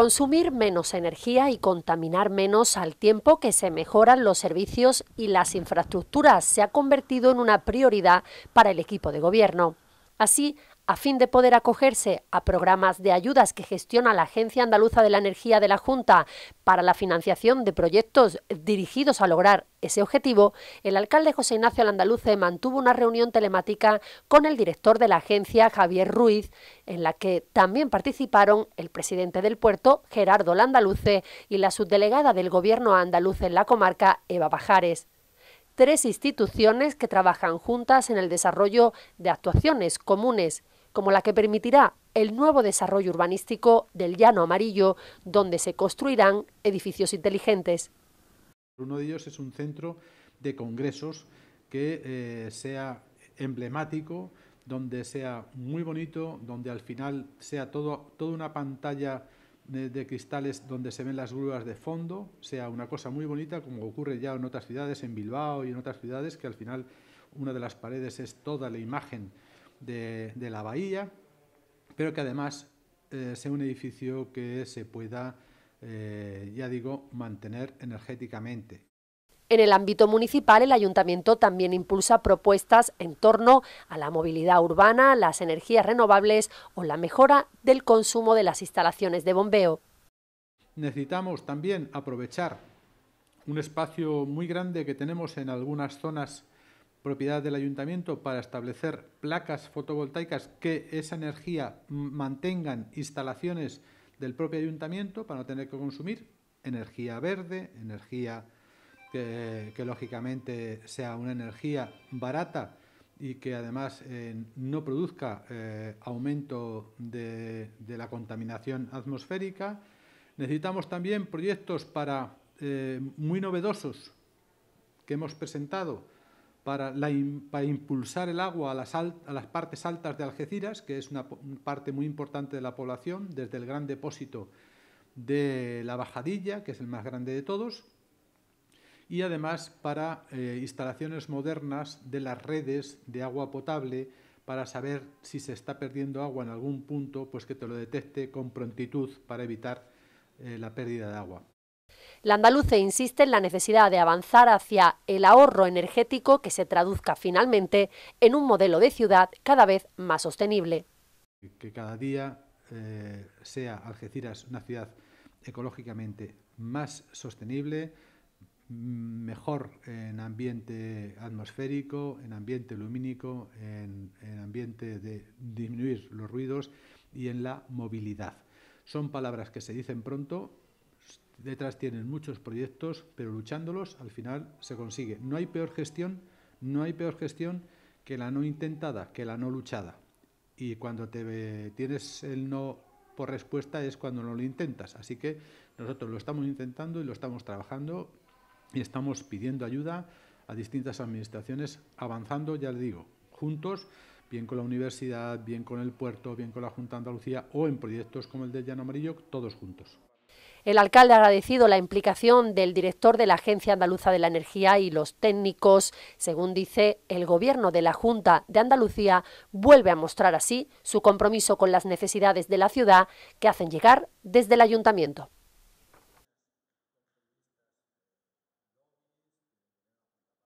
consumir menos energía y contaminar menos al tiempo que se mejoran los servicios y las infraestructuras se ha convertido en una prioridad para el equipo de gobierno. Así a fin de poder acogerse a programas de ayudas que gestiona la Agencia Andaluza de la Energía de la Junta para la financiación de proyectos dirigidos a lograr ese objetivo, el alcalde José Ignacio Landaluce mantuvo una reunión telemática con el director de la agencia, Javier Ruiz, en la que también participaron el presidente del puerto, Gerardo Landaluce, y la subdelegada del Gobierno andaluz en la comarca, Eva Bajares tres instituciones que trabajan juntas en el desarrollo de actuaciones comunes como la que permitirá el nuevo desarrollo urbanístico del Llano Amarillo, donde se construirán edificios inteligentes. Uno de ellos es un centro de congresos que eh, sea emblemático, donde sea muy bonito, donde al final sea todo, toda una pantalla de, eh, de, cristales donde se ven las grúas de fondo, sea una cosa muy bonita, como ocurre ya en otras ciudades, en Bilbao y en otras ciudades, que al final una de las paredes es toda la imagen de, la bahía, pero que además eh, sea un edificio que se pueda, eh, ya digo, mantener energéticamente. En el ámbito municipal, el ayuntamiento también impulsa propuestas en torno a la movilidad urbana, las energías renovables o la mejora del consumo de las instalaciones de bombeo. Necesitamos también aprovechar un espacio muy grande que tenemos en algunas zonas propiedad del ayuntamiento para establecer placas fotovoltaicas que esa energía mantengan instalaciones del propio ayuntamiento para no tener que consumir energía verde, energía que, lógicamente sea una energía barata y que además eh, no produzca eh, aumento de, la contaminación atmosférica. Necesitamos también proyectos para eh, muy novedosos que hemos presentado para, impulsar el agua a las, partes altas de Algeciras, que es una parte muy importante de la población, desde el gran depósito de la Bajadilla, que es el más grande de todos, y además para eh, instalaciones modernas de las redes de agua potable, para saber si se está perdiendo agua en algún punto, pues que te lo detecte con prontitud para evitar eh, la pérdida de agua. La andaluce insiste en la necesidad de avanzar hacia el ahorro energético que se traduzca finalmente en un modelo de ciudad cada vez más sostenible. Que cada día eh, sea Algeciras una ciudad ecológicamente más sostenible, mejor en ambiente atmosférico, en ambiente lumínico, en, ambiente de disminuir los ruidos y en la movilidad. Son palabras que se dicen pronto, Detrás tienen muchos proyectos, pero luchándolos al final se consigue. No hay peor gestión, no hay peor gestión que la no intentada, que la no luchada. Y cuando te tienes el no por respuesta es cuando no lo intentas. Así que nosotros lo estamos intentando y lo estamos trabajando y estamos pidiendo ayuda a distintas administraciones, avanzando, ya le digo, juntos, bien con la universidad, bien con el puerto, bien con la Junta de Andalucía o en proyectos como el de Llano Amarillo, todos juntos. El alcalde ha agradecido la implicación del director de la Agencia Andaluza de la Energía y los técnicos. Según dice, el gobierno de la Junta de Andalucía vuelve a mostrar así su compromiso con las necesidades de la ciudad que hacen llegar desde el ayuntamiento.